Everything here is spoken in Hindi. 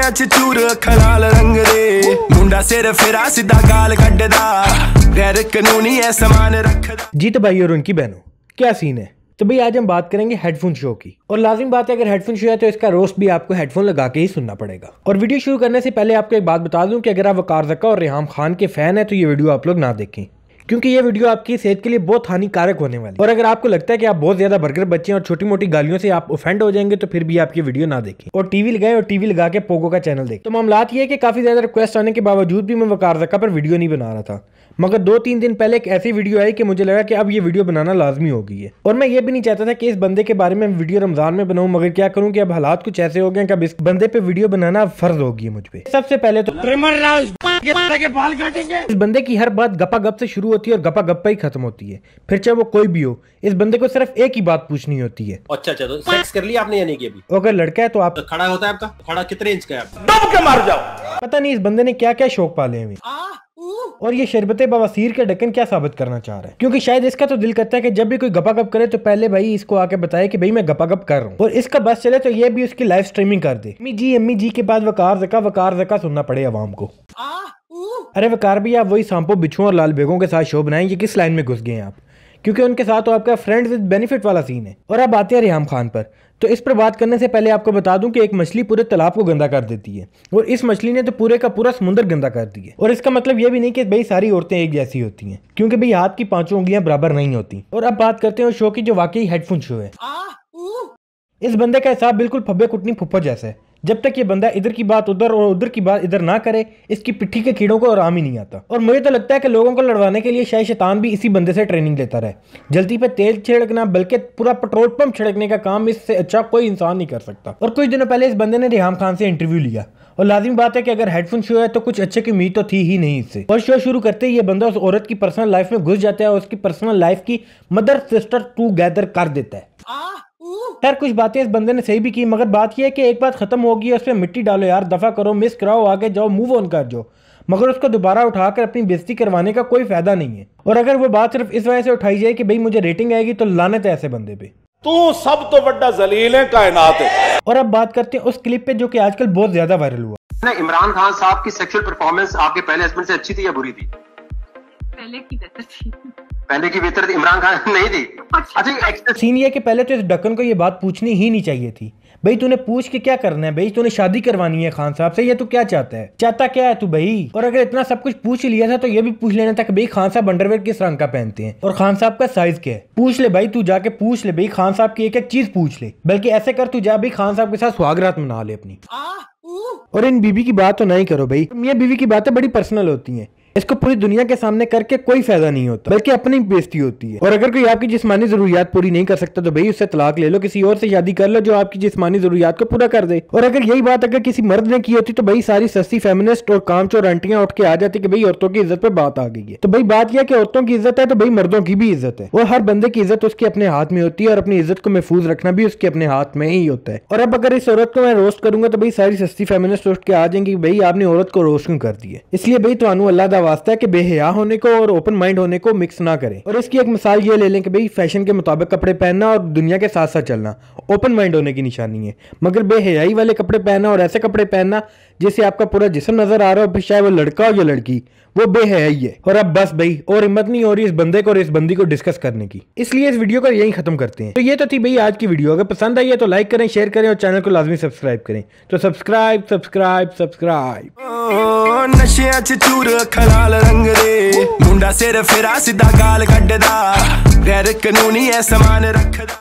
जी तो जीत भाई और उनकी बहनों क्या सीन है तो भाई आज हम बात करेंगे हेडफोन शो की और लाजिम बात है अगर हेडफोन शो है तो इसका रोस्ट भी आपको हेडफोन लगा के ही सुनना पड़ेगा और वीडियो शुरू करने से पहले आपको एक बात बता दूं कि अगर आप वकार जक्का और रेहम खान के फैन है तो ये वीडियो आप लोग ना देखें क्योंकि ये वीडियो आपकी सेहत के लिए बहुत हानिकारक होने वाली और अगर आपको लगता है कि आप बहुत ज्यादा बर्गर बच्चे और छोटी मोटी गालियों से आप ओफेंड हो जाएंगे तो फिर भी आपकी वीडियो ना देखें और टीवी लगाए और टीवी लगा के पोगो का चैनल देखें तो मामला ये कि काफी ज्यादा रिक्वेस्ट आने के बावजूद भी मैं वकार रखा पर वीडियो नहीं बना रहा था मगर दो तीन दिन पहले एक ऐसी वीडियो आई कि मुझे लगा कि अब ये वीडियो बनाना लाजमी हो गई है और मैं ये भी नहीं चाहता था कि इस बंदे के बारे में वीडियो रमजान में बनाऊं मगर क्या करूं कि अब हालात कुछ ऐसे हो गए कि अब इस बंदे पे वीडियो बनाना फर्ज होगी मुझे मुझ पर सबसे पहले तो के बाल काटेंगे इस बंदे की हर बात गपा गप से शुरू होती होती है और गपा गप्पा ही खत्म होती है फिर चाहे वो कोई भी हो इस बंदे को सिर्फ एक ही बात पूछनी होती है अच्छा अच्छा तो सेक्स कर लिया आपने यानी कि अभी अगर लड़का है तो आप तो खड़ा होता है आपका खड़ा कितने इंच का है आपका दब के मार जाओ पता नहीं इस बंदे ने क्या क्या शौक पाले हैं और ये शरबत बवासीर के डकन क्या साबित करना चाह रहा है क्योंकि शायद इसका तो दिल करता है कि जब भी कोई गपा गप करे तो पहले भाई इसको आके बताए कि भाई मैं गपा गप कर रहा हूँ और इसका बस चले तो ये भी उसकी लाइव स्ट्रीमिंग कर दे अम्मी जी अम्मी जी के बाद वकार जका वकार जका सुनना पड़े आवाम को आ, अरे वकार भी आप वही सांपो बिछुओं और लाल बेगों के साथ शो बनाए ये किस लाइन में घुस गए हैं आप क्योंकि उनके साथ तो आपका फ्रेंड विद बेनिफिट वाला सीन है और अब आते हैं रियाम खान पर तो इस पर बात करने से पहले आपको बता दूं कि एक मछली पूरे तालाब को गंदा कर देती है और इस मछली ने तो पूरे का पूरा समुंदर गंदा कर दिया और इसका मतलब ये भी नहीं कि भाई सारी औरतें एक जैसी होती हैं क्योंकि भाई हाथ की पांचों उंगलियां बराबर नहीं होती और अब बात करते हैं शो की जो वाकई हेडफोन शो है इस बंदे का हिसाब बिल्कुल फब्बे कुटनी फुप्पा जैसा है जब तक ये बंदा इधर की बात उधर और उधर की बात इधर ना करे इसकी पिट्ठी के कीड़ों को आराम ही नहीं आता और मुझे तो लगता है कि लोगों को लड़वाने के लिए शायद शैतान भी इसी बंदे से ट्रेनिंग लेता रहे जल्दी पे तेल छिड़कना बल्कि पूरा पेट्रोल पंप छिड़कने का काम इससे अच्छा कोई इंसान नहीं कर सकता और कुछ दिनों पहले इस बंदे ने रिहाम खान से इंटरव्यू लिया और लाजिम बात है कि अगर हेडफोन शो है तो कुछ अच्छे की उम्मीद तो थी ही नहीं इससे और शो शुरू करते ही ये बंदा उस औरत की पर्सनल लाइफ में घुस जाता है और उसकी पर्सनल लाइफ की मदर सिस्टर टू गैदर कर देता है खैर कुछ बातें इस बंदे ने सही भी की मगर बात यह है कि एक बात ख़त्म होगी उस पर मिट्टी डालो यार दफ़ा करो मिस कराओ आगे जाओ मूव ऑन कर जो मगर उसको दोबारा उठाकर अपनी बेजती करवाने का कोई फ़ायदा नहीं है और अगर वो बात सिर्फ इस वजह से उठाई जाए कि भाई मुझे रेटिंग आएगी तो लाने थे ऐसे बंदे पे तू सब तो बड़ा जलील है कायनात है और अब बात करते हैं उस क्लिप पे जो कि आजकल बहुत ज्यादा वायरल हुआ ना इमरान खान साहब की सेक्सुअल परफॉर्मेंस आपके पहले हस्बैंड से अच्छी थी या बुरी थी पहले की बेहतर थी पहले की वेतन इमरान खान नहीं थी अच्छा सीन ये कि पहले तो इस डकन को ये बात पूछनी ही नहीं चाहिए थी भाई तूने पूछ के क्या करना है भाई तूने शादी करवानी है खान साहब से ये तू क्या चाहता है चाहता क्या है तू भाई और अगर इतना सब कुछ पूछ लिया था तो ये भी पूछ लेना था कि भाई खान साहब अंडरवेयर किस रंग का पहनते हैं और खान साहब का साइज क्या है पूछ ले भाई तू जाके पूछ ले भाई खान साहब की एक एक चीज पूछ ले बल्कि ऐसे कर तू जा भाई खान साहब के साथ सुहागरात मना ले अपनी और इन बीबी की बात तो नहीं करो भाई ये बीबी की बातें बड़ी पर्सनल होती हैं इसको पूरी दुनिया के सामने करके कोई फायदा नहीं होता बल्कि अपनी बेजती होती है और अगर कोई आपकी जिसमानी जरूरियात पूरी नहीं कर सकता तो भाई उससे तलाक ले लो किसी और से शादी कर लो जो आपकी जिसमानी जरूरियात को पूरा कर दे और अगर यही बात अगर किसी मर्द ने की होती तो भाई सारी सस्ती फेमिनिस्ट और चोर आंटियां उठ के आ जाती कि भाई औरतों की इज्जत पर बात आ गई है तो भाई बात यह कि औरतों की इज्जत है तो भाई मर्दों की भी इज्जत है और हर बंदे की इज्जत उसके अपने हाथ में होती है और अपनी इज्जत को महफूज रखना भी उसके अपने हाथ में ही होता है और अब अगर इस औरत को मैं रोस्ट करूंगा तो भाई सारी सस्ती फेमिनिस्ट उठ के आ जाएंगी भाई आपने औरत को रोस्ट क्यों कर दी है इसलिए भाई तो अल्लाह क्या वास्ता है कि बेहया होने को और ओपन माइंड होने को मिक्स ना करें और इसकी एक मिसाल ये ले लें कि भाई फैशन के मुताबिक कपड़े पहनना और दुनिया के साथ साथ चलना ओपन माइंड होने की निशानी है मगर बेहयाई वाले कपड़े पहनना और ऐसे कपड़े पहनना जिससे आपका पूरा जिसम नजर आ रहा हो फिर चाहे वो लड़का हो या लड़की वो बेहयाई है और अब बस भाई और हिम्मत नहीं हो रही इस बंदे को और इस बंदी को डिस्कस करने की इसलिए इस वीडियो को यही खत्म करते हैं तो ये तो थी भाई आज की वीडियो अगर पसंद आई है तो लाइक करें शेयर करें और चैनल को लाजमी सब्सक्राइब करें तो सब्सक्राइब सब्सक्राइब सब्सक्राइब ਉਹ ਨਸ਼ਿਆਂ 'ਚ ਚੂਰ ਖਲਾਲ ਰੰਗ ਦੇ ਮੁੰਡਾ ਸਿਰ ਫੇਰਾ ਸਿੱਧਾ ਗਾਲ ਕੱਢਦਾ ਗੈਰ ਕਾਨੂੰਨੀ ਐ ਸਮਾਨ ਰੱਖਦਾ